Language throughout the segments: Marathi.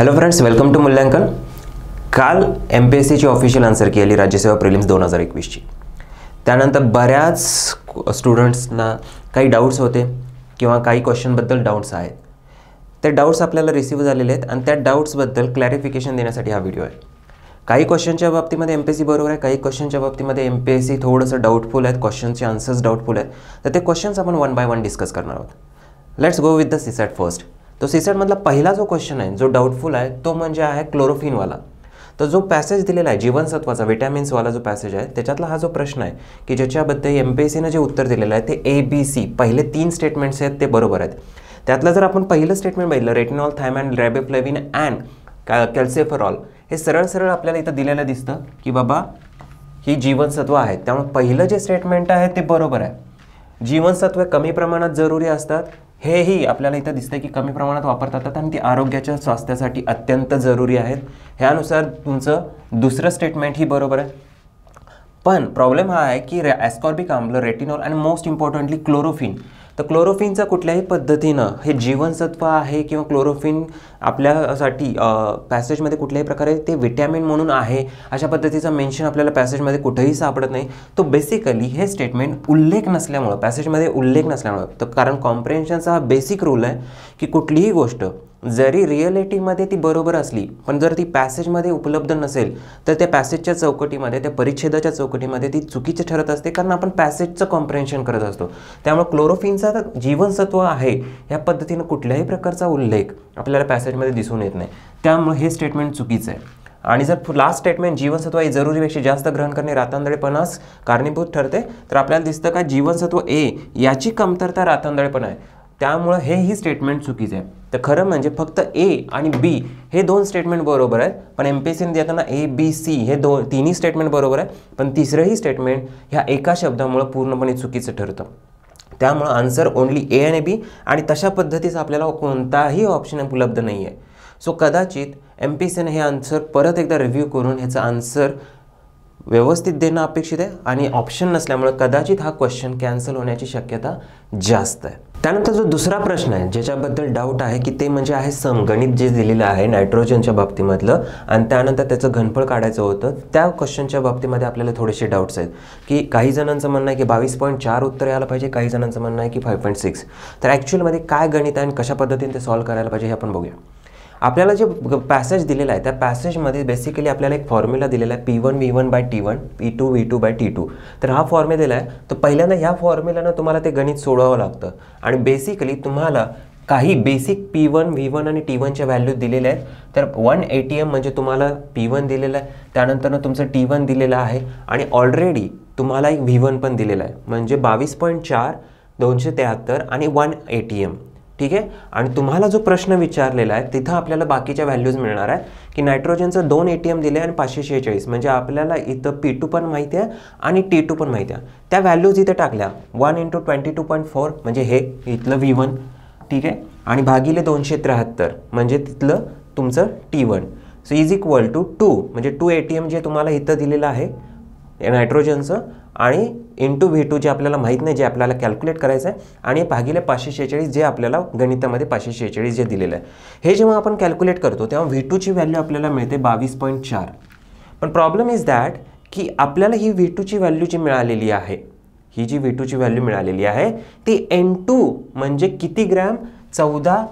हॅलो फ्रेंड्स वेलकम टू मूल्यांकन काल एम पी एस सीची ऑफिशियल आन्सर केली राज्यसेवा प्रिलिम्स दोन हजार एकवीसची त्यानंतर बऱ्याच स्टुडंट्सना काही डाऊट्स होते किंवा काही क्वेश्चनबद्दल डाऊट्स आहेत ते डाऊट्स आपल्याला रिसीव्ह झालेले आहेत आणि त्या डाऊट्सबद्दल क्लॅरिफिकेशन देण्यासाठी हा व्हिडिओ आहे काही क्वेश्चनच्या बाबतीमध्ये एम पी एस सी बरोबर आहे काही क्वेश्चनच्या बाबतीमध्ये एम पी एस सी थोडंसं डाउटफुल आहेत क्वेश्चनचे आन्सर्स डाऊटफुल आहेत तर ते क्वेश्चन्स आपण वन बाय वन डिस्कस करणार आहोत let's go with the CSAT first तो सीसॅटमधला पहिला जो क्वेश्चन आहे जो डाऊटफुल आहे तो म्हणजे आहे क्लोरोफिनवाला तर जो पॅसेज दिलेला आहे जीवनसत्वाचा विटॅमिन्सवाला जो पॅसेज आहे त्याच्यातला हा जो प्रश्न आहे की ज्याच्याबद्दल एम पी एस सीनं जे उत्तर दिलेलं आहे ते ए बी सी पहिले तीन स्टेटमेंट्स आहेत ते बरोबर आहेत त्यातलं जर आपण पहिलं स्टेटमेंट बघितलं रेटिनॉल थायमॅन रॅबेफ्लेविन अँड कॅ कॅल्सेफरॉल हे सरळ सरळ आपल्याला इथं दिलेलं दिसतं की बाबा ही जीवनसत्व आहेत त्यामुळे पहिलं जे स्टेटमेंट आहे ते बरोबर आहे जीवनसत्व कमी प्रमाणात जरुरी असतात हेही आपल्याला इथं दिसतंय की कमी प्रमाणात वापरतात आणि ती आरोग्याच्या स्वास्थ्यासाठी अत्यंत जरुरी आहेत ह्यानुसार तुमचं दुसरं स्टेटमेंट ही बरोबर आहे पण प्रॉब्लेम हा आहे की रे ॲस्कॉर्बिक आम्ल रेटिनॉल आणि मोस्ट इम्पॉर्टंटली क्लोरोफिन तर क्लोरोफिनचा कुठल्याही पद्धतीनं हे जीवनसत्व आहे किंवा क्लोरोफिन आपल्यासाठी पॅसेजमध्ये कुठल्याही प्रकारे ते विटॅमिन म्हणून आहे अशा पद्धतीचा मेन्शन आपल्याला पॅसेजमध्ये कुठेही सापडत नाही तो बेसिकली हे स्टेटमेंट उल्लेख नसल्यामुळं पॅसेजमध्ये उल्लेख नसल्यामुळं तर कारण कॉम्प्रेन्शनचा हा बेसिक रूल आहे की कुठलीही गोष्ट जरी रिअलिटीमध्ये ती बरोबर असली पण जर ती पॅसेजमध्ये उपलब्ध नसेल तर त्या पॅसेजच्या चौकटीमध्ये त्या परिच्छेदाच्या चौकटीमध्ये ती चुकीची ठरत असते कारण आपण पॅसेजचं कॉम्प्रेन्शन करत असतो त्यामुळे क्लोरोफिनचा जीवनसत्व आहे या पद्धतीनं कुठल्याही प्रकारचा उल्लेख आपल्याला पॅसेजमध्ये दिसून येत नाही त्यामुळे हे स्टेटमेंट चुकीचं आहे आणि जर लास्ट स्टेटमेंट जीवनसत्व हे जरुरीपेक्षा जास्त ग्रहण करणे रातांदळेपणास कारणीभूत ठरते तर आपल्याला दिसतं का जीवनसत्व ए याची कमतरता रातांदळेपण आहे त्यामुळं हेही स्टेटमेंट चुकीचं आहे तर खरं म्हणजे फक्त ए आणि बी हे दोन स्टेटमेंट बरोबर आहेत पण एम पी एस सीने देताना ए बी सी हे दोन तिन्ही स्टेटमेंट बरोबर आहे पण तिसरंही स्टेटमेंट ह्या एका शब्दामुळं पूर्णपणे चुकीचं ठरतं त्यामुळं आन्सर ओन्ली ए आणि बी आणि तशा पद्धतीचं आपल्याला कोणताही ऑप्शन उपलब्ध नाही आहे सो कदाचित एम पी सीने हे आन्सर परत एकदा रिव्ह्यू करून ह्याचा आन्सर व्यवस्थित देणं अपेक्षित आहे आणि ऑप्शन नसल्यामुळं कदाचित हा क्वेश्चन कॅन्सल होण्याची शक्यता जास्त आहे त्यानंतर जो दुसरा प्रश्न आहे ज्याच्याबद्दल डाऊट आहे की ते म्हणजे आहे सम गणित जे दिलेलं आहे नायट्रोजनच्या बाबतीमधलं आणि त्यानंतर त्याचं घनफळ काढायचं होतं त्या क्वेश्चनच्या बाबतीमध्ये आपल्याला थोडेसे डाऊट्स आहेत की काही जणांचं म्हणणं आहे की बावीस पॉईंट चार उत्तर यायला पाहिजे काही जणांचं म्हणणं आहे की फाय पॉईंट सिक्स तर ॲक्च्युअलमध्ये काय गणित आहे आणि कशा पद्धतीने ते सॉल्व्ह करायला पाहिजे हे आपण बघूया आपल्याला जे पॅसेज दिलेला आहे त्या पॅसेजमध्ये बेसिकली आपल्याला एक फॉर्म्युला दिलेला आहे P one V one by T one P two V two by T two तर हा फॉर्म्युला दिला आहे तर पहिल्यांदा ह्या फॉर्म्युलानं तुम्हाला ते गणित सोडवावं लागतं आणि बेसिकली तुम्हाला काही basic P one V one आणि टी वनच्या व्हॅल्यू दिलेल्या आहेत तर वन ए टी एम म्हणजे तुम्हाला पी वन दिलेलं आहे त्यानंतरनं तुमचं टी वन दिलेलं आहे आणि ऑलरेडी तुम्हाला एक व्ही वन पण दिलेला आहे म्हणजे बावीस पॉईंट चार दोनशे त्र्याहत्तर आणि वन ए टी एम ठीक आहे आणि तुम्हाला जो प्रश्न विचारलेला आहे तिथं आपल्याला बाकीच्या व्हॅल्यूज मिळणार आहे की नायट्रोजनचं दोन ए टी एम दिले आणि पाचशे शेहेचाळीस म्हणजे आपल्याला इथं पी टू पण माहिती आहे आणि टी टू पण माहिती आहे त्या व्हॅल्यूज इथे टाकल्या one into twenty two point four म्हणजे हे इथलं व्ही वन ठीक आहे आणि भागिले दोनशे त्र्याहत्तर म्हणजे तिथलं तुमचं T one so is equal to two म्हणजे टू ए टी एम जे तुम्हाला इथं दिलेलं आहे नायट्रोजनचं आणि इंटू व्ही टू जे आपल्याला माहीत नाही जे आपल्याला कॅल्क्युलेट करायचं आहे आणि भागिले पाचशे शेहेचाळीस जे आपल्याला गणितामध्ये पाचशे शेहेचाळीस जे दिलेलं आहे हे जेव्हा आपण कॅल्क्युलेट करतो तेव्हा व्ही टूची व्हॅल्यू आपल्याला मिळते बावीस पॉईंट चार पण प्रॉब्लेम इज दॅट की आपल्याला ही व्ही टूची व्हॅल्यू जी मिळालेली आहे ही जी व्ही टूची व्हॅल्यू मिळालेली आहे ती एन टू म्हणजे किती ग्रॅम चौदा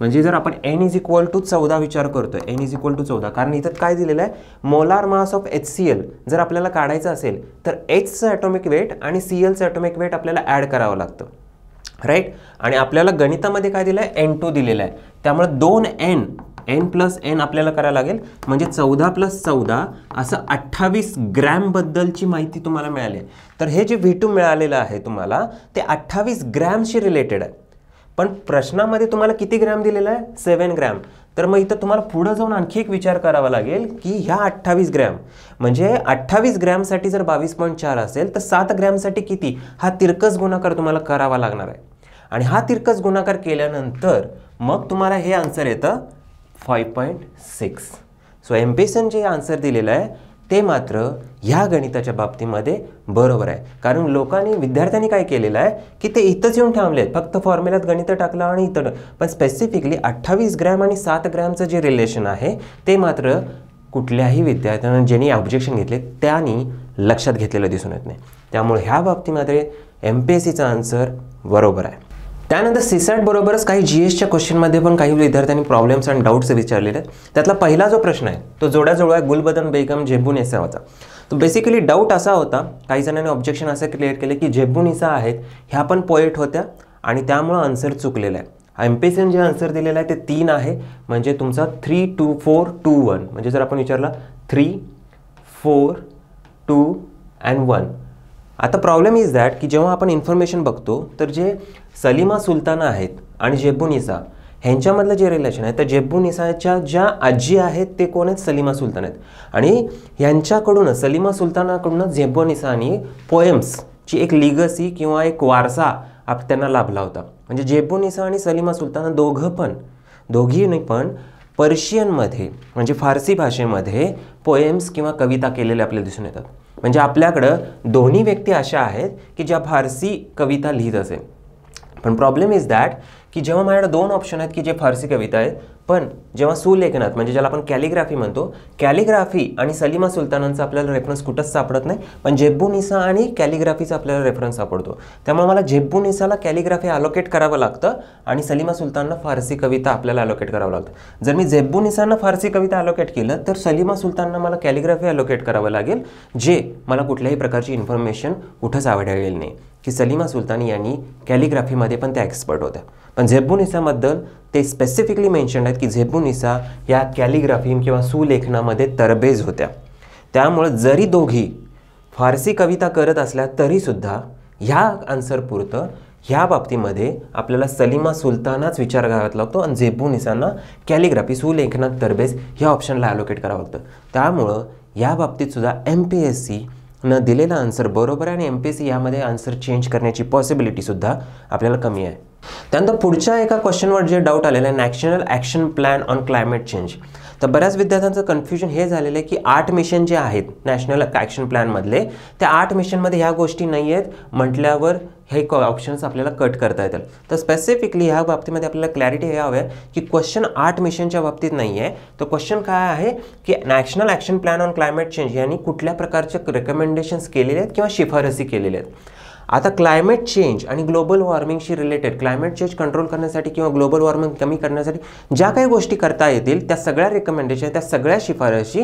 म्हणजे जर आपण एन इज इक्वल टू चौदा विचार करतो एन इज इक्वल टू चौदा कारण इथं काय दिलेलं आहे molar mass of H C L जर आपल्याला काढायचं असेल तर एचचं ॲटॉमिक वेट आणि सी एलचं ॲटॉमिक वेट आपल्याला ॲड करावं लागतं राईट आणि आपल्याला गणितामध्ये काय दिलं आहे एन टू दिलेलं आहे त्यामुळे दोन एन एन प्लस एन आपल्याला करायला लागेल म्हणजे चौदा प्लस चौदा असं अठ्ठावीस ग्रॅमबद्दलची माहिती तुम्हाला मिळाली आहे तर हे जे व्ही टू मिळालेलं आहे तुम्हाला ते अठ्ठावीस ग्रॅमशी रिलेटेड आहे पण प्रश्नामध्ये तुम्हाला किती ग्रॅम दिलेला आहे सेवन ग्रॅम तर मग इथं तुम्हाला पुढं जाऊन आणखी एक विचार करावा लागेल की ह्या अठ्ठावीस ग्रॅम म्हणजे अठ्ठावीस ग्रॅमसाठी जर बावीस पॉईंट चार असेल तर सात ग्रॅमसाठी किती हा तिरकस गुणाकार तुम्हाला करावा लागणार आहे आणि हा तिरकस गुणाकार केल्यानंतर मग तुम्हाला हे आन्सर येतं five point six so M J answer दिलेलं आहे ते मात्र ह्या गणिताच्या बाबतीमध्ये बरोबर आहे कारण लोकांनी विद्यार्थ्यांनी काय केलेलं आहे की ते इथंच येऊन ठेवले आहेत फक्त फॉर्म्युल्यात गणित टाकलं आणि इथं पण स्पेसिफिकली अठ्ठावीस ग्रॅम आणि सात ग्रॅमचं जे रिलेशन आहे ते मात्र कुठल्याही विद्यार्थ्यांना ज्यांनी ऑब्जेक्शन घेतले त्यांनी लक्षात घेतलेलं दिसून येत नाही त्यामुळे ह्या बाबतीमध्ये एम पी एस सीचा आन्सर बरोबर आहे त्यानंतर सीसॅट बरोबरच काही जी एसच्या क्वेश्चनमध्ये पण काही विद्यार्थ्यांनी प्रॉब्लेम्स अँड डाऊट्स विचारलेले आहेत त्यातला पहिला जो प्रश्न आहे तो जोड्याजोडा आहे गुलबदन बेगम झेबून इसावाचा तो बेसिकली डाऊट असा होता काही जणांनी ऑब्जेक्शन असं क्लिअर केले की झेबून इसा आहेत ह्या पण पोएट होत्या आणि त्यामुळं आन्सर चुकलेला आहे एम पी सीने जे आन्सर दिलेलं आहे ते तीन आहे म्हणजे तुमचा three two four two one म्हणजे जर आपण विचारला three four two and one आता प्रॉब्लेम इज दॅट की जेव्हा आपण इन्फॉर्मेशन बघतो तर जे सलीमा सुलताना आहेत आणि जेब्बुनिसा ह्यांच्यामधलं जे रिलेशन आहे तर जेब्बुनिसाच्या ज्या आजी आहेत ते कोण आहेत सलीमा सुलतान आहेत आणि ह्यांच्याकडूनच सलीमा सुलतानाकडून झेब्बोनिसानी पोएम्सची एक लिगसी किंवा एक वारसा आप त्यांना लाभला होता म्हणजे निसा आणि सलीमा सुलताना दोघं पण नाही पण पर्शियनमध्ये म्हणजे फारसी भाषेमध्ये पोएम्स किंवा कविता केलेल्या आपल्याला दिसून येतात म्हणजे आपल्याकडं दोन्ही व्यक्ती अशा आहेत की ज्या फारसी कविता लिहित असेल पण प्रॉब्लेम इज दॅट की जेव्हा माझ्याकडे दोन ऑप्शन आहेत की जे फारसी कविता आहेत पण जेव्हा सुलेखनात म्हणजे ज्याला आपण कॅलिग्राफी म्हणतो कॅलिग्राफी आणि सलीमा सुलतानांचा आपल्याला रेफरन्स कुठंच सापडत नाही पण जेब्बू निसा आणि कॅलिग्राफीचा आपल्याला रेफरन्स सापडतो त्यामुळे मला जेब्बू निसाला कॅलिग्राफी अलोकेट करावं लागतं आणि सलीमा सुलतानला फारसी कविता आपल्याला अलोकेट करावं लागतं जर मी जेब्बू निसांना फारसी कविता अलोकेट केलं तर सलीमा सुलतानना मला कॅलिग्राफी अलोकेट करावं लागेल जे मला कुठल्याही प्रकारची इन्फॉर्मेशन कुठंच आवडेल नाही की सलीमा सुलतानी यांनी कॅलिग्राफीमध्ये पण त्या एक्सपर्ट होत्या पण झेबुनिसाबद्दल ते स्पेसिफिकली मेन्शन आहेत की झेबुनिसा या कॅलिग्राफी किंवा सुलेखनामध्ये तरबेज होत्या त्यामुळं जरी दोघी फारसी कविता करत असल्या तरीसुद्धा ह्या आन्सरपुरतं ह्या बाबतीमध्ये आपल्याला सलीमा सुलतानाच विचार करावा लागतो आणि झेबुनिसांना कॅलिग्राफी सुलेखनात तरबेज ह्या ऑप्शनला ॲलोकेट करावं लागतं त्यामुळं या बाबतीतसुद्धा एम पी एस सी न दिलेला आन्सर बरोबर आहे आणि एम पी एस सी यामध्ये आन्सर चेंज करण्याची पॉसिबिलिटीसुद्धा आपल्याला कमी आहे त्यानंतर पुढच्या एका क्वेश्चनवर जे डाऊट आलेला आहे national action plan on climate change तर बऱ्याच विद्यार्थ्यांचं कन्फ्युजन हे झालेलं आहे की आठ मिशन जे आहेत नॅशनल ॲक्शन प्लॅनमधले त्या आठ मिशनमध्ये ह्या गोष्टी नाही आहेत म्हटल्यावर हे क ऑप्शन्स आपल्याला कट करता येतील तर स्पेसिफिकली ह्या बाबतीमध्ये आपल्याला क्लॅरिटी हे हवं की क्वेश्चन आठ मिशनच्या बाबतीत नाही आहे तर क्वेश्चन काय आहे की national action plan on climate change यांनी कुठल्या प्रकारचे रेकमेंडेशन्स केलेले आहेत किंवा शिफारसी केलेल्या आहेत आता क्लायमेट चेंज आणि ग्लोबल वॉर्मिंगशी रिलेटेड क्लायमेट चेंज कंट्रोल करण्यासाठी किंवा ग्लोबल वॉर्मिंग कमी करण्यासाठी ज्या काही गोष्टी करता येतील त्या सगळ्या रेकमेंडेशन त्या सगळ्या शिफारशी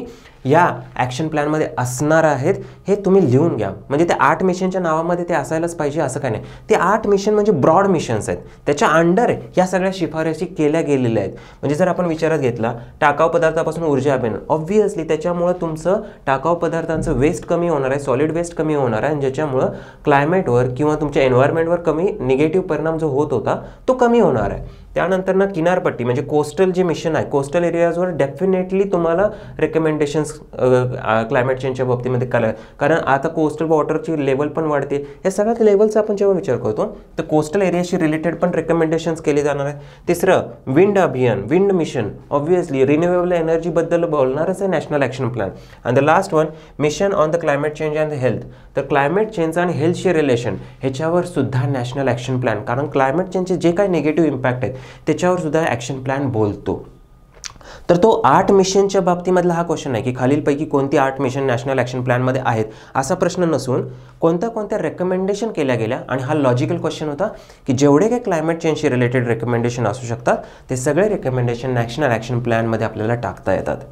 या ॲक्शन प्लॅनमध्ये असणार आहेत हे तुम्ही लिहून घ्या म्हणजे ते आठ मिशनच्या नावामध्ये ते असायलाच पाहिजे असं काय नाही ते आठ मिशन म्हणजे ब्रॉड मिशन्स आहेत त्याच्या अंडर या सगळ्या शिफारशी केल्या गेलेल्या आहेत म्हणजे जर आपण विचारात घेतला टाकाव पदार्थापासून ऊर्जा अभियान ऑब्व्हियसली त्याच्यामुळं तुमचं टाकाव पदार्थांचं वेस्ट कमी होणार आहे सॉलिड वेस्ट कमी होणार आहे आणि ज्याच्यामुळं क्लायमेटवर किंवा तुमच्या एन्व्हायरमेंटवर कमी निगेटिव्ह परिणाम जो होत होता तो कमी होणार आहे त्यानंतर ना किनारपट्टी म्हणजे कोस्टल जे मिशन है कोस्टल एरियाजवर डेफिनेटली तुम्हारा रेकमेंडेशन्स क्लायमेट चेंजच्या बाबतीमध्ये करायला कारण आता कोस्टल वॉटरची लेवल पड़ती है या सगळ्यात लेवलचा अपन जेव विचार करो तो कोस्टल एरियाशी रिलेटेड पण रेकमेंडेशन्स केले जाणार आहे तिसरं विंड अभियान विंड मिशन ऑब्व्हियसली रिन्युएबल एनर्जीबद्दल बोलना है national action plan and the last one mission on the climate change and health तर क्लायमेट चेंज एंड हेल्थ से रिलेशन ह्याच्यावर सुद्धा नॅशनल ॲक्शन प्लॅन कारण क्लायमेट चेंजचे जे का निगेटिव्ह इम्पैक्ट है त्याच्यावर सुद्धा ॲक्शन प्लॅन बोलतो तर तो आर्ट मिशनच्या बाबतीमधला हा क्वेश्चन आहे की खालीलपैकी कोणती आर्ट मिशन नॅशनल ॲक्शन प्लॅनमध्ये आहेत असा प्रश्न नसून कोणत्या कोणत्या रेकमेंडेशन केल्या गेल्या आणि हा लॉजिकल क्वेश्चन होता की जेवढे काही क्लायमेट चेंजशी रिलेटेड रेकमेंडेशन असू शकतात ते सगळे रेकमेंडेशन नॅशनल ॲक्शन प्लॅनमध्ये आपल्याला टाकता येतात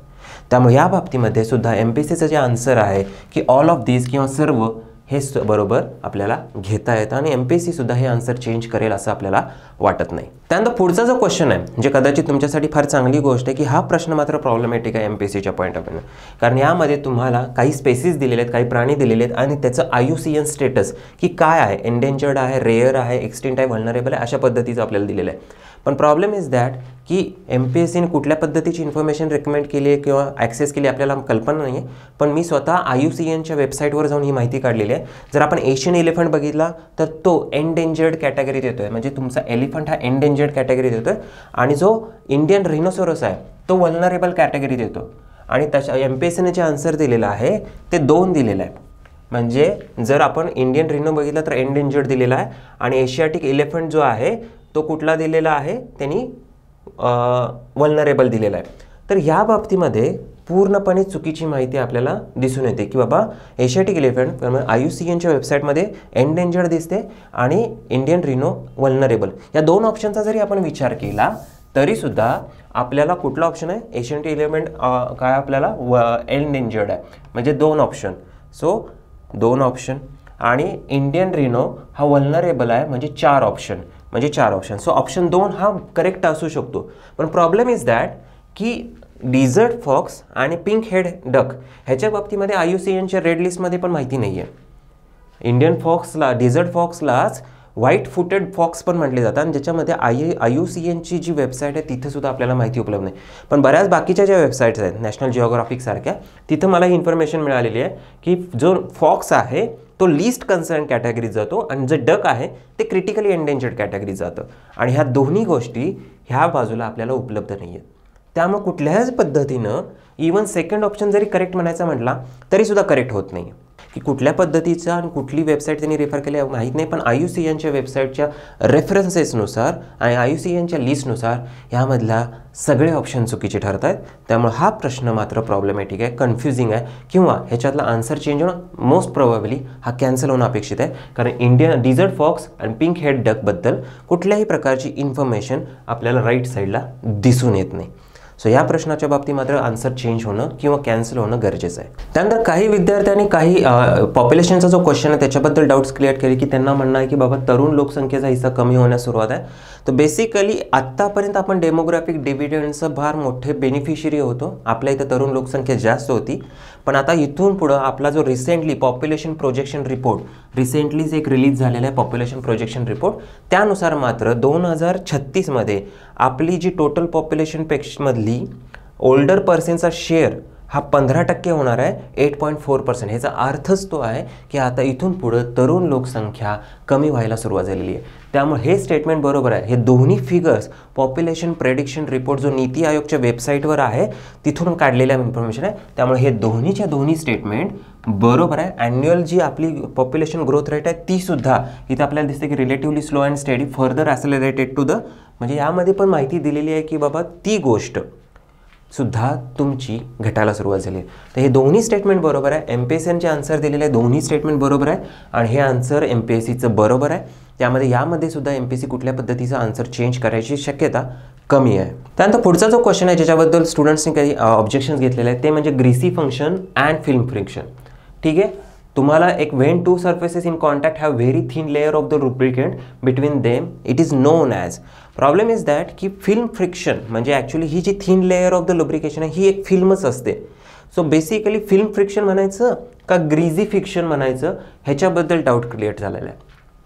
त्यामुळे या बाबतीमध्ये सुद्धा एम पी जे आन्सर आहे की ऑल ऑफ दीज किंवा सर्व हे स बरोबर आपल्याला घेता येतं आणि एम पी हे आन्सर चेंज करेल असं आपल्याला वाटत नाही त्यानंतर पुढचा जो क्वेश्चन आहे जे म्हणजे कदाचित तुमच्यासाठी फार चांगली गोष्ट आहे की हा प्रश्न मात्र प्रॉब्लेमॅटिक आहे एम पी सीच्या पॉईंट ऑफ व्ह्यू कारण यामध्ये तुम्हाला काही स्पेसीस दिलेले आहेत काही प्राणी दिलेले आहेत आणि त्याचं आयुसीएन स्टेटस की काय आहे एंडेंजर्ड आहे रेअर आहे एक्सटेंट आहे व्हलनरेबल आहे अशा पद्धतीचं आपल्याला दिलेलं आहे पण प्रॉब्लेम इज दॅट की एम पी एस सीने कुठल्या पद्धतीची इन्फॉर्मेशन रेकमेंड केली आहे किंवा ॲक्सेस केली आपल्याला कल्पना नाही आहे पण मी स्वतः आय यू सी एनच्या वेबसाईटवर जाऊन ही माहिती काढलेली आहे जर आपण एशियन एलिफंट बघितला तर तो एनडेंजर्ड कॅटेगरीत येतो आहे म्हणजे तुमचा एलिफंट हा एनडेंजर्ड कॅटेगरीत येतो आहे आणि जो इंडियन रिनोसोरस आहे तो वल्नरेबल कॅटेगरीत येतो आणि तशा एम पी एस सीने जे आन्सर दिलेलं आहे ते दोन दिलेलं आहे म्हणजे जर आपण इंडियन रिनो बघितला तर एनडेंजर्ड दिलेला आहे आणि एशियाटिक एलिफंट जो आहे तो कुठला दिलेला आहे त्यांनी वल्नरेबल दिलेला आहे तर या बाबतीमध्ये पूर्णपणे चुकीची माहिती आपल्याला दिसून येते की बाबा Asiatic elephant I U C एनच्या वेबसाईटमध्ये एनडेंजर्ड दिसते आणि इंडियन रिनो वल्नरेबल या दोन ऑप्शनचा जरी आपण विचार केला तरीसुद्धा आपल्याला कुठला ऑप्शन आहे एशियन इलेमेंट काय आपल्याला व एंडेंजर्ड आहे म्हणजे दोन ऑप्शन सो दोन ऑप्शन आणि इंडियन रिनो हा वल्नरेबल आहे म्हणजे चार ऑप्शन म्हणजे चार ऑप्शन सो ऑप्शन दोन हा करेक्ट असू शकतो पण प्रॉब्लेम इज दॅट की डिझर्ट फॉक्स आणि पिंक हेड डक ह्याच्या बाबतीमध्ये आय यू सी एनच्या रेड लिस्टमध्ये पण माहिती नाही आहे इंडियन फॉक्सला डिझर्ट फॉक्सलाच व्हाईट फुटेड फॉक्स पण म्हटले जातात आणि ज्याच्यामध्ये आय आय यू सी एनची जी वेबसाईट आहे तिथेसुद्धा आपल्याला माहिती उपलब्ध नाही पण बऱ्याच बाकीच्या ज्या वेबसाईट्स आहेत नॅशनल जिओग्राफिकसारख्या तिथं मला ही इन्फॉर्मेशन मिळालेली आहे की जो फॉक्स आहे तो लिस्ट कन्सर्न कॅटेगरीत जातो आणि जे डक आहे ते क्रिटिकली एंडेंजर्ड कॅटेगरीत जातं आणि ह्या दोन्ही गोष्टी ह्या बाजूला आपल्याला उपलब्ध नाही आहेत त्यामुळे कुठल्याच पद्धतीनं इवन सेकंड ऑप्शन जरी करेक्ट म्हणायचा म्हटला तरीसुद्धा करेक्ट होत नाही की कुठल्या पद्धतीचा आणि कुठली वेबसाईट त्यांनी रेफर केली माहीत नाही पण आय यू सी एनच्या वेबसाईटच्या रेफरन्सेसनुसार आणि आय यू सी एनच्या लिस्टनुसार ह्यामधला सगळे ऑप्शन चुकीचे ठरत आहेत त्यामुळे हा प्रश्न मात्र प्रॉब्लेमॅटिक आहे कन्फ्युजिंग आहे किंवा ह्याच्यातला आन्सर चेंज होणं मोस्ट प्रोबॅबली हा कॅन्सल होणं अपेक्षित आहे कारण इंडियन डिझर्ट फॉक्स आणि पिंक हेड डकबद्दल कुठल्याही प्रकारची इन्फॉर्मेशन आपल्याला राईट साईडला दिसून येत नाही सो या प्रश्नाच्या बाबतीत मात्र आन्सर चेंज होणं किंवा कॅन्सल होणं गरजेचं आहे त्यानंतर काही विद्यार्थ्यांनी काही पॉप्युलेशनचा जो क्वेश्चन आहे त्याच्याबद्दल डाऊट्स क्लिअर केले की त्यांना म्हणणं आहे की बाबा तरुण लोकसंख्येचा हिस्सा कमी होण्यास सुरुवात आहे तर बेसिकली आत्तापर्यंत आपण डेमोग्राफिक डिव्हिडंडचं भार मोठे बेनिफिशरी होतो आपल्या इथं तरुण लोकसंख्या जास्त होती पण आता इथून पुढं आपला जो रिसेंटली पॉप्युलेशन प्रोजेक्शन रिपोर्ट रिसेंटलीच एक रिलीज झालेला आहे पॉप्युलेशन प्रोजेक्शन रिपोर्ट त्यानुसार मात्र दोन हजार छत्तीसमध्ये आपली जी टोटल पॉप्युलेशन ओल्डर पर्सनचा शेअर हा पंधरा टक्के होणार आहे एट पॉईंट फोर पर्सेंट ह्याचा अर्थच तो आहे की आता इथून पुढं तरुण लोकसंख्या कमी व्हायला सुरुवात झालेली आहे त्यामुळे हे स्टेटमेंट बरोबर आहे हे दोन्ही फिगर्स पॉप्युलेशन प्रेडिक्शन रिपोर्ट जो नीती आयोगच्या वेबसाईटवर आहे तिथून काढलेल्या इन्फॉर्मेशन आहे त्यामुळे हे दोन्हीच्या दोन्ही स्टेटमेंट बरोबर आहे ॲन्युअल जी आपली पॉप्युलेशन ग्रोथ रेट आहे ती सुद्धा इथं आपल्याला दिसते की relatively slow and study further accelerated to the म्हणजे यामध्ये पण माहिती दिलेली आहे की बाबा ती गोष्ट सुद्धा तुमची घटायला सुरुवात झाली तर हे दोन्ही स्टेटमेंट बरोबर आहे एम पी एस आन्सर दिलेले आहे दोन्ही स्टेटमेंट बरोबर आहे आणि हे आन्सर एम पी एस सीचं बरोबर आहे त्यामध्ये यामध्ये सुद्धा एम पी सी कुठल्या पद्धतीचा आन्सर चेंज करायची शक्यता कमी आहे त्यानंतर पुढचा जो क्वेश्चन आहे ज्याच्याबद्दल स्टुडंट्सनी काही ऑब्जेक्शन्स घेतलेले आहेत ते म्हणजे greasy function and film friction ठीक आहे तुम्हाला एक when two surfaces in contact have very thin layer of the lubricant between them it is known as problem is that की फिल्म फ्रिक्शन म्हणजे ॲक्च्युली ही जी thin layer of the lubrication आहे ही एक फिल्मच असते सो बेसिकली फिल्म फ्रिक्शन म्हणायचं का ग्रीझी फ्रिक्शन म्हणायचं ह्याच्याबद्दल डाऊट क्रिएट झालेला आहे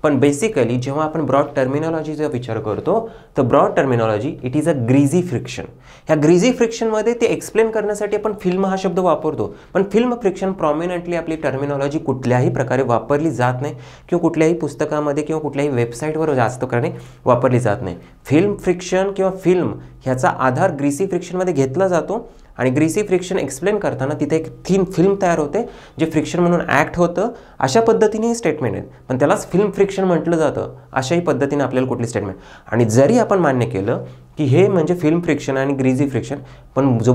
पण बेसिकली जेव्हा आपण ब्रॉड टर्मिनॉलॉजीचा विचार करतो तर broad terminology it is a greasy friction ह्या ग्रीझी फ्रिक्शनमध्ये ते एक्सप्लेन करण्यासाठी आपण फिल्म हा शब्द वापरतो पण फिल्म फ्रिक्शन प्रॉमिनंटली आपली टर्मिनॉलॉजी कुठल्याही प्रकारे वापरली जात नाही किंवा कुठल्याही पुस्तकामध्ये किंवा कुठल्याही वेबसाईटवर जास्त करणे वापरली जात नाही फिल्म फ्रिक्शन किंवा फिल्म ह्याचा आधार ग्रीसी फ्रिक्शनमध्ये घेतला जातो आणि ग्रीसी फ्रिक्शन एक्सप्लेन करताना तिथे एक थीन फिल्म तयार होते जे फ्रिक्शन म्हणून ॲक्ट होतं अशा पद्धतीने स्टेटमेंट आहेत पण त्यालाच फिल्म फ्रिक्शन म्हटलं जातं अशाही पद्धतीने आपल्याला कुठली स्टेटमेंट आणि जरी आपण मान्य केलं की हे म्हणजे फिल्म फ्रिक्शन आणि ग्रीझी फ्रिक्शन पण जो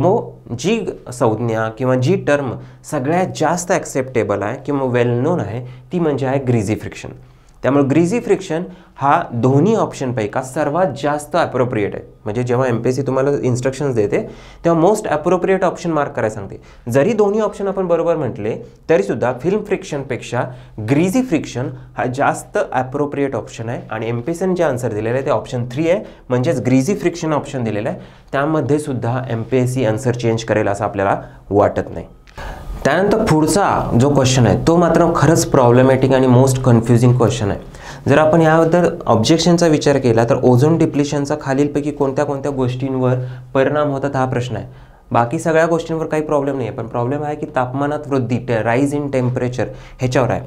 जी संज्ञा किंवा जी टर्म सगळ्यात जास्त ॲक्सेप्टेबल आहे किंवा वेल नोन आहे ती म्हणजे आहे ग्रीझी फ्रिक्शन त्यामुळे ग्रीझी फ्रिक्शन हा दोन्ही ऑप्शनपैका सर्वात जास्त ॲप्रोप्रिएट आहे म्हणजे जेव्हा एम पी एस सी तुम्हाला इन्स्ट्रक्शन्स देते तेव्हा मोस्ट ॲप्रोप्रिएट ऑप्शन मार्क करायला सांगते जरी दोन्ही ऑप्शन आपण बरोबर म्हटले तरीसुद्धा फिल्म फ्रिक्शनपेक्षा ग्रीझी फ्रिक्शन हा जास्त ॲप्रोप्रिएट ऑप्शन आहे आणि एम पी सीने जे आन्सर दिलेलं आहे ते ऑप्शन थ्री आहे म्हणजेच ग्रीझी फ्रिक्शन ऑप्शन दिलेलं आहे त्यामध्ये सुद्धा M P S C answer change करेल असं आपल्याला वाटत नाही त्यानंतर पुढचा जो क्वेश्चन आहे तो मात्र खरंच प्रॉब्लेमॅटिक आणि मोस्ट कन्फ्युजिंग क्वेश्चन आहे जर आपण याबद्दल ऑब्जेक्शनचा विचार केला तर ओझोन डिप्लिशनचा खालीलपैकी कोणत्या कोणत्या गोष्टींवर परिणाम होतात हा प्रश्न आहे बाकी सगळ्या गोष्टींवर काही प्रॉब्लेम नाही आहे पण प्रॉब्लेम आहे की तापमानात वृद्धी राईज इन टेम्परेचर ह्याच्यावर आहे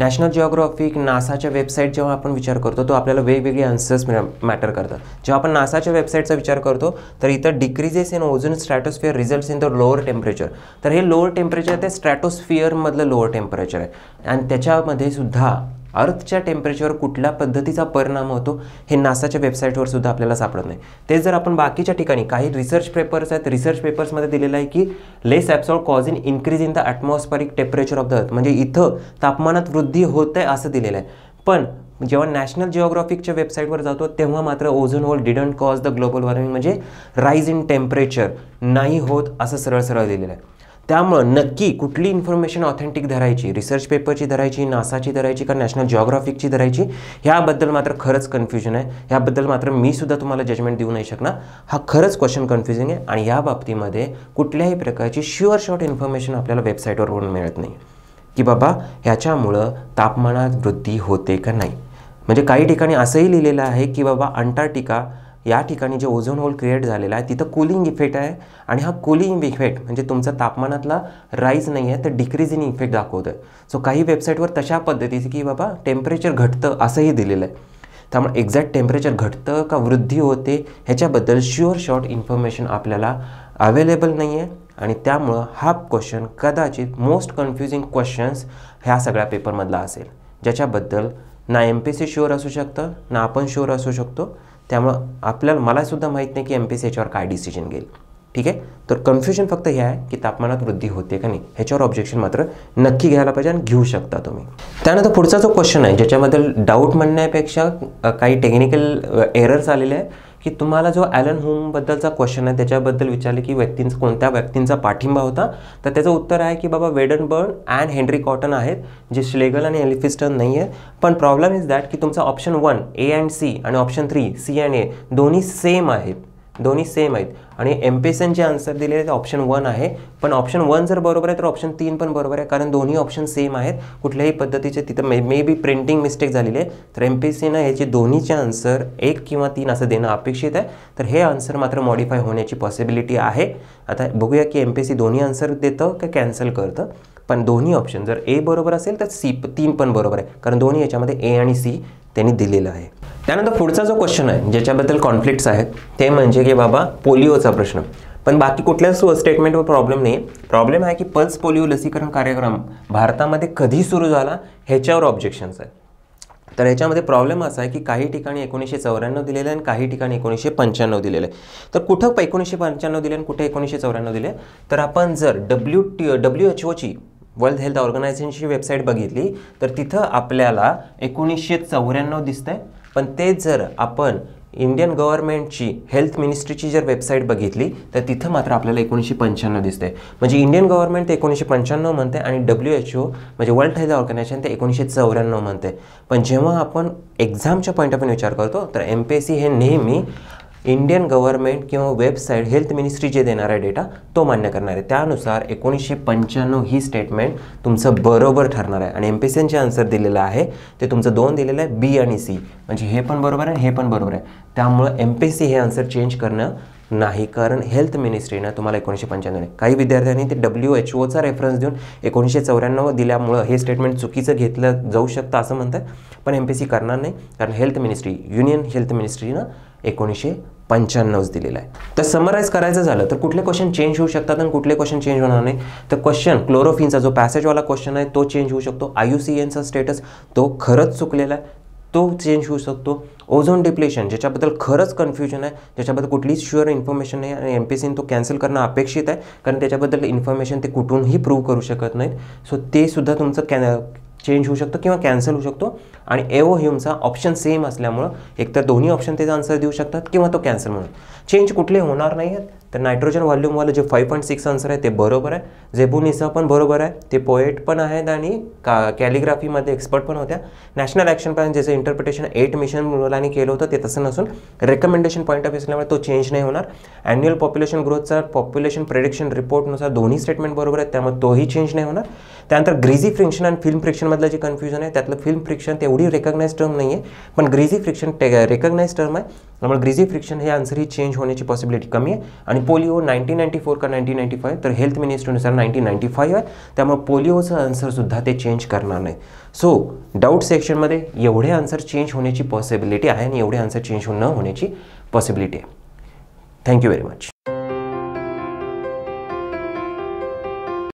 नॅशनल जिओग्राफिक नासाच्या वेबसाईट जेव्हा आपण विचार करतो तो आपल्याला वेगवेगळे आन्सर्स मॅटर करतात जेव्हा आपण नासाच्या वेबसाईटचा विचार करतो तर इथं decreases in ozone stratosphere results in the lower temperature तर हे लोअर टेम्परेचर ते स्ट्रॅटोस्फिअरमधलं लोअर टेम्परेचर आहे आणि त्याच्यामध्ये सुद्धा अर्थच्या टेम्परेचरवर कुठल्या पद्धतीचा परिणाम होतो हे नासाच्या वेबसाईटवर सुद्धा आपल्याला सापडत नाही ते जर आपण बाकीच्या ठिकाणी काही रिसर्च पेपर्स आहेत रिसर्च पेपर्समध्ये दिलेलं आहे की less aerosol cause in increase in the atmospheric temperature of the earth म्हणजे इथं तापमानात वृद्धी होत आहे असं दिलेलं आहे पण जेव्हा नॅशनल जिओग्राफिकच्या वेबसाईटवर जातो तेव्हा मात्र ozone hole didn't cause the global warming म्हणजे राईज इन टेम्परेचर नाही होत असं सरळ सरळ दिलेलं आहे त्यामुळं नक्की कुठली इन्फॉर्मेशन ऑथेंटिक धरायची रिसर्च पेपरची धरायची नासाची धरायची का नॅशनल जॉग्राफिकची धरायची ह्याबद्दल मात्र खरंच कन्फ्युजन आहे ह्याबद्दल मात्र मी सुद्धा तुम्हाला जजमेंट देऊ नाही शकणार हा खरंच क्वेश्चन कन्फ्युजिंग आहे आणि या बाबतीमध्ये कुठल्याही प्रकारची शुअर शॉर्ट इन्फॉर्मेशन आपल्याला वेबसाईटवरून मिळत नाही की बाबा ह्याच्यामुळं तापमानात वृद्धी होते का नाही म्हणजे काही ठिकाणी असंही लिहिलेलं आहे की बाबा अंटार्क्टिका या ठिकाणी जे ओझोन होल क्रिएट झालेला आहे तिथं कूलिंग इफेक्ट आहे आणि हा कूलिंग इफेक्ट म्हणजे तुमचा तापमानातला राईज नाही आहे तर डिक्रीजिंग इफेक्ट दाखवतो आहे सो काही वेबसाईटवर तशा पद्धतीचं की बाबा टेम्परेचर घटतं असंही दिलेलं आहे त्यामुळे एक्झॅक्ट टेम्परेचर घटतं का वृद्धी होते ह्याच्याबद्दल शुअर शॉर्ट इन्फॉर्मेशन आपल्याला अवेलेबल नाही आहे आणि त्यामुळं हा क्वेश्चन कदाचित मोस्ट कन्फ्युजिंग क्वेश्चन्स ह्या सगळ्या पेपरमधला असेल ज्याच्याबद्दल ना एम पी सी शुअर असू शकतं ना आपण शुअर असू शकतो त्यामुळं आपल्याला मलासुद्धा माहीत नाही की एम पी सी याच्यावर काय डिसिजन घेईल ठीक आहे तर कन्फ्युजन फक्त हे आहे की तापमानात वृद्धी होते का नाही ह्याच्यावर ऑब्जेक्शन मात्र नक्की घ्यायला पाहिजे आणि घेऊ शकता तुम्ही त्यानंतर पुढचा जो क्वेश्चन आहे ज्याच्याबद्दल डाऊट म्हणण्यापेक्षा काही टेक्निकल एरर्स आलेले आहे की तुम्हाला जो ॲलन होमबद्दलचा क्वेश्चन आहे त्याच्याबद्दल विचारले की व्यक्तींचा कोणत्या व्यक्तींचा पाठिंबा होता तर त्याचं उत्तर आहे की बाबा वेडनबर्न अँड हेनरी कॉटन आहेत जे श्लेगल आणि एलिफिस्टन नाही आहे पण प्रॉब्लेम इज दॅट की तुमचा option one A and C आणि option three C and A दोन्ही सेम आहेत दोन्ही सेम आहेत आणि एम पी एस एनचे आन्सर दिलेले ते ऑप्शन वन आहे पण ऑप्शन वन जर बरोबर आहे तर ऑप्शन तीन पण बरोबर आहे कारण दोन्ही ऑप्शन सेम आहेत कुठल्याही पद्धतीचे तिथं मे मे बी प्रिंटिंग मिस्टेक झालेली आहे तर एम पी एस सीनं ह्याचे दोन्हीचे आन्सर एक किंवा तीन असं देणं अपेक्षित आहे तर हे आन्सर मात्र मॉडिफाय होण्याची पॉसिबिलिटी आहे आता बघूया की एम पी एस सी दोन्ही आन्सर देतं का कॅन्सल करतं पण दोन्ही ऑप्शन जर ए बरोबर असेल तर सी तीन पण बरोबर आहे कारण दोन्ही याच्यामध्ये ए आणि सी त्यांनी दिलेलं आहे त्यानंतर पुढचा जो क्वेश्चन आहे ज्याच्याबद्दल कॉन्फ्लिक्ट्स आहेत ते म्हणजे की बाबा पोलिओचा प्रश्न पण बाकी कुठल्याच स्टेटमेंटवर प्रॉब्लेम नाही प्रॉब्लेम आहे की पल्स पोलिओ लसीकरण कार्यक्रम भारतामध्ये कधी सुरू झाला ह्याच्यावर ऑब्जेक्शन्स आहेत तर ह्याच्यामध्ये प्रॉब्लेम असा आहे की काही ठिकाणी एकोणीसशे चौऱ्याण्णव दिलेलं आहे आणि काही ठिकाणी एकोणीसशे पंच्याण्णव दिलेलं आहे तर कुठं एकोणीसशे पंच्याण्णव दिले आणि कुठे एकोणीसशे चौऱ्याण्णव दिले तर आपण जर डब्ल्यू टी डब्ल्यू एच ओची वर्ल्ड हेल्थ ऑर्गनायझेशनची वेबसाईट बघितली तर तिथं आपल्याला एकोणीसशे चौऱ्याण्णव दिसतं आहे पण तेच जर आपण इंडियन गव्हर्नमेंटची हेल्थ मिनिस्ट्रीची जर वेबसाईट बघितली तर तिथं मात्र आपल्याला एकोणीसशे पंच्याण्णव दिसते म्हणजे इंडियन गव्हर्नमेंट ते एकोणीसशे पंच्याण्णव म्हणते आणि डब्ल्यू एच ओ म्हणजे वर्ल्ड हेल्थ ऑर्गनायझेशन ते एकोणीसशे चौऱ्याण्णव म्हणते पण जेव्हा आपण एक्झामच्या पॉईंट ऑफ व्ह्यू विचार करतो तर एम पी एस सी हे नेहमी इंडियन गव्हर्नमेंट किंवा वेबसाईट हेल्थ मिनिस्ट्री जे देणार आहे डेटा तो मान्य करणार आहे त्यानुसार एकोणीसशे पंच्याण्णव ही स्टेटमेंट तुमचं बरोबर ठरणार आहे आणि एम पी सी जे आन्सर दिलेलं आहे ते तुमचं दोन दिलेलं आहे बी आणि सी म्हणजे हे पण बरोबर आहे हे पण बरोबर आहे त्यामुळं एम पी सी हे आन्सर चेंज करणं नाही कारण हेल्थ मिनिस्ट्रीनं तुम्हाला एकोणीसशे पंच्याण्णव काही विद्यार्थ्यांनी ते डब्ल्यू एच ओचा रेफरन्स देऊन एकोणीसशे चौऱ्याण्णव दिल्यामुळं हे स्टेटमेंट चुकीचं घेतलं जाऊ शकतं असं म्हणतं पण एम पी सी करणार नाही कारण हेल्थ मिनिस्ट्री युनियन हेल्थ मिनिस्ट्रीनं एकोणीसशे पंच्याण्णवच दिलेला आहे तर समराईज करायचं झालं तर कुठले क्वेश्चन चेंज होऊ शकतात आणि कुठले क्वेश्चन चेंज होणार नाही तर क्वेश्चन क्लोरोफिनचा जो पॅसेजवाला क्वेश्चन आहे तो चेंज होऊ शकतो यू सी एनचा स्टेटस तो खरंच चुकलेला आहे तो चेंज होऊ शकतो ओझोन डिप्लेशन ज्याच्याबद्दल खरंच कन्फ्युजन आहे ज्याच्याबद्दल कुठलीच शुअर इन्फॉर्मेशन नाही आणि एम पी सीन तो कॅन्सल करणं अपेक्षित आहे कारण त्याच्याबद्दल इन्फॉर्मेशन ते कुठूनही प्रूव्ह करू शकत नाहीत सो ते सुद्धा तुमचं कॅन चेंज होऊ शकतो किंवा कॅन्सल होऊ शकतो आणि एओ ह्युमचा ऑप्शन सेम असल्यामुळं एकतर दोन्ही ऑप्शन त्याचा आन्सर देऊ शकतात किंवा तो कॅन्सल म्हणून चेंज कुठले होणार नाही आहेत तर नायट्रोजन व्हॉल्यूमवालं जे फाईव्ह पॉईंट सिक्स आन्सर आहे ते बरोबर आहे झेबुनिसा पण बरोबर आहे ते पोएट पण आहेत आणि का कॅलिग्राफीमध्ये एक्सपर्ट पण होत्या नॅशनल ॲक्शन प्लॅन ज्याचं इंटरप्रिटेशन एट मिशन मुलांनी केलं होतं ते तसं नसून रेकमेंडेशन पॉईंट ऑफ असल्यामुळे तो चेंज नाही होणार ॲन्युअल पॉप्युलेशन ग्रोथचा पॉप्युलेशन प्रेडिक्शन रिपोर्टनुसार दोन्ही स्टेटमेंट बरोबर आहेत त्यामुळे तोही चेंज नाही होणार त्यानंतर ग्रीझी फ्रिक्शन आणि फिल्म फ्रिक्शनमधलं जे कन्फ्युजन आहे त्यातलं फिल्म फ्रिक्शन तेवढी रिकग्नाइज टर्म नाही आहे पण ग्रीझी फ्रिक्शन टे टर्म आहे त्यामुळे ग्रीझी फ्रिक्शन हे आन्सरही ही चेंज होण्याची पॉसिबिलिटी कमी आहे आणि पोलिओ नाईन्टीन नाईन्टी फोर का नाईन्टीन नाईन्टी फाय तर हेल्थ मिनिस्ट्रीनुसार नाईन्टीन नाईन्टी फाईव्ह आहे त्यामुळे पोलिओचं सुद्धा ते चेंज करणार नाही सो डाऊट सेक्शनमध्ये एवढे आन्सर चेंज होण्याची पॉसिबिलिटी आहे आणि एवढे आन्सर चेंज न होण्याची पॉसिबिलिटी आहे थँक्यू व्हेरी मच